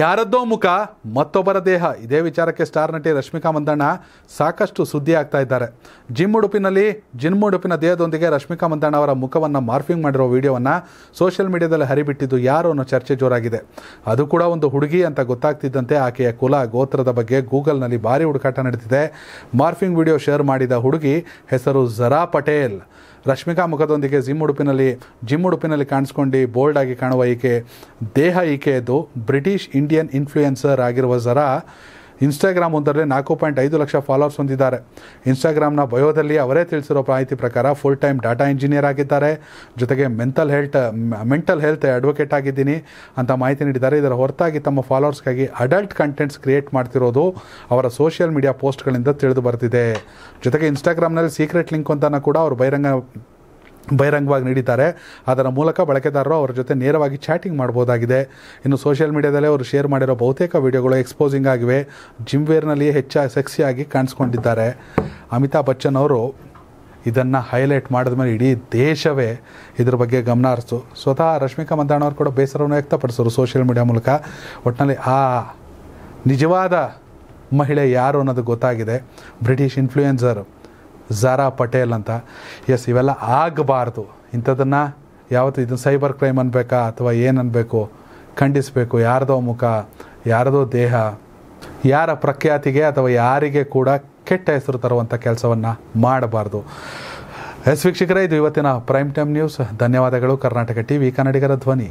ಯಾರದ್ದೋ ಮುಖ ಮತ್ತೊಬ್ಬರ ದೇಹ ಇದೇ ವಿಚಾರಕ್ಕೆ ಸ್ಟಾರ್ ನಟಿ ರಶ್ಮಿಕಾ ಮಂದಣ್ಣ ಸಾಕಷ್ಟು ಸುದ್ದಿ ಆಗ್ತಾ ಇದ್ದಾರೆ ಜಿಮ್ ಉಡುಪಿನಲ್ಲಿ ಜಿಮ್ ಉಡುಪಿನ ದೇಹದೊಂದಿಗೆ ರಶ್ಮಿಕಾ ಮಂದಣ್ಣ ಅವರ ಮುಖವನ್ನು ಮಾರ್ಫಿಂಗ್ ಮಾಡಿರೋ ವಿಡಿಯೋವನ್ನು ಸೋಷಿಯಲ್ ಮೀಡಿಯಾದಲ್ಲಿ ಹರಿಬಿಟ್ಟಿದ್ದು ಯಾರು ಅನ್ನೋ ಚರ್ಚೆ ಜೋರಾಗಿದೆ ಅದು ಕೂಡ ಒಂದು ಹುಡುಗಿ ಅಂತ ಗೊತ್ತಾಗ್ತಿದ್ದಂತೆ ಆಕೆಯ ಕುಲ ಗೋತ್ರದ ಬಗ್ಗೆ ಗೂಗಲ್ನಲ್ಲಿ ಭಾರಿ ಹುಡುಕಾಟ ನಡೆದಿದೆ ಮಾರ್ಫಿಂಗ್ ವಿಡಿಯೋ ಶೇರ್ ಮಾಡಿದ ಹುಡುಗಿ ಹೆಸರು ಜರಾ ಪಟೇಲ್ ರಶ್ಮಿಕಾ ಮುಖದೊಂದಿಗೆ ಜಿಮ್ ಉಡುಪಿನಲ್ಲಿ ಜಿಮ್ ಉಡುಪಿನಲ್ಲಿ ಕಾಣಿಸ್ಕೊಂಡು ಬೋಲ್ಡ್ ಆಗಿ ಕಾಣುವ ಈಕೆ ದೇಹ ಈಕೆಯದು ಬ್ರಿಟಿಷ್ ಇಂಡಿಯನ್ ಇನ್ಫ್ಲೂಯೆನ್ಸರ್ ಆಗಿರುವ ಜರಾ ಇನ್ಸ್ಟಾಗ್ರಾಮ್ ಒಂದರಲ್ಲಿ ನಾಲ್ಕು ಪಾಯಿಂಟ್ ಐದು ಲಕ್ಷ ಫಾಲೋವರ್ಸ್ ಹೊಂದಿದ್ದಾರೆ ಇನ್ಸ್ಟಾಗ್ರಾಮ್ನ ಬಯೋದಲ್ಲಿ ಅವರೇ ತಿಳಿಸಿರೋ ಮಾಹಿತಿ ಪ್ರಕಾರ ಫುಲ್ ಟೈಮ್ ಡಾಟಾ ಇಂಜಿನಿಯರ್ ಆಗಿದ್ದಾರೆ ಜೊತೆಗೆ mental health mental health advocate ಆಗಿದ್ದೀನಿ ಅಂತ ಮಾಹಿತಿ ನೀಡಿದ್ದಾರೆ ಇದರ ಹೊರತಾಗಿ ತಮ್ಮ ಫಾಲೋವರ್ಸ್ಗಾಗಿ ಅಡಲ್ಟ್ ಕಂಟೆಂಟ್ಸ್ ಕ್ರಿಯೇಟ್ ಮಾಡ್ತಿರೋದು ಅವರ ಸೋಷಿಯಲ್ ಮೀಡಿಯಾ ಪೋಸ್ಟ್ಗಳಿಂದ ತಿಳಿದು ಬರ್ತಿದೆ ಜೊತೆಗೆ ಇನ್ಸ್ಟಾಗ್ರಾಮ್ನಲ್ಲಿ ಸೀಕ್ರೆಟ್ ಲಿಂಕ್ ಅಂತ ಕೂಡ ಅವರು ಬಹಿರಂಗ ಬಹಿರಂಗವಾಗಿ ನೀಡಿದ್ದಾರೆ ಅದರ ಮೂಲಕ ಬಳಕೆದಾರರು ಅವರ ಜೊತೆ ನೇರವಾಗಿ ಚಾಟಿಂಗ್ ಮಾಡ್ಬೋದಾಗಿದೆ ಇನ್ನು ಸೋಷಿಯಲ್ ಮೀಡಿಯಾದಲ್ಲೇ ಅವರು ಶೇರ್ ಮಾಡಿರೋ ಬಹುತೇಕ ವಿಡಿಯೋಗಳು ಎಕ್ಸ್ಪೋಸಿಂಗ್ ಆಗಿವೆ ಜಿಮ್ ವೇರ್ನಲ್ಲಿಯೇ ಹೆಚ್ಚು ಸೆಕ್ಸಿಯಾಗಿ ಕಾಣಿಸ್ಕೊಂಡಿದ್ದಾರೆ ಅಮಿತಾಬ್ ಬಚ್ಚನ್ ಅವರು ಇದನ್ನು ಹೈಲೈಟ್ ಮಾಡಿದ ಮೇಲೆ ಇಡೀ ದೇಶವೇ ಇದ್ರ ಬಗ್ಗೆ ಗಮನ ಹರಿಸ್ತು ಸ್ವತಃ ರಶ್ಮಿಕಾ ಅವರು ಕೂಡ ಬೇಸರವನ್ನು ವ್ಯಕ್ತಪಡಿಸೋರು ಸೋಷಿಯಲ್ ಮೀಡಿಯಾ ಮೂಲಕ ಒಟ್ಟಿನಲ್ಲಿ ಆ ನಿಜವಾದ ಮಹಿಳೆ ಯಾರು ಅನ್ನೋದು ಗೊತ್ತಾಗಿದೆ ಬ್ರಿಟಿಷ್ ಇನ್ಫ್ಲೂಯೆನ್ಸರ್ ಝಾರಾ ಪಟೇಲ್ ಅಂತ ಎಸ್ ಇವೆಲ್ಲ ಆಗಬಾರ್ದು ಇಂಥದನ್ನು ಯಾವತ್ತು ಇದನ್ನು ಸೈಬರ್ ಕ್ರೈಮ್ ಅನ್ಬೇಕಾ ಅಥವಾ ಏನು ಅನ್ಬೇಕು ಖಂಡಿಸಬೇಕು ಯಾರದೋ ಮುಖ ಯಾರದೋ ದೇಹ ಯಾರ ಪ್ರಖ್ಯಾತಿಗೆ ಅಥವಾ ಯಾರಿಗೆ ಕೂಡ ಕೆಟ್ಟ ಹೆಸರು ತರುವಂಥ ಕೆಲಸವನ್ನು ಮಾಡಬಾರ್ದು ಎಸ್ ವೀಕ್ಷಕರೇ ಇದು ಇವತ್ತಿನ ಪ್ರೈಮ್ ಟೈಮ್ ನ್ಯೂಸ್ ಧನ್ಯವಾದಗಳು ಕರ್ನಾಟಕ ಟಿ ವಿ ಕನ್ನಡಿಗರ ಧ್ವನಿ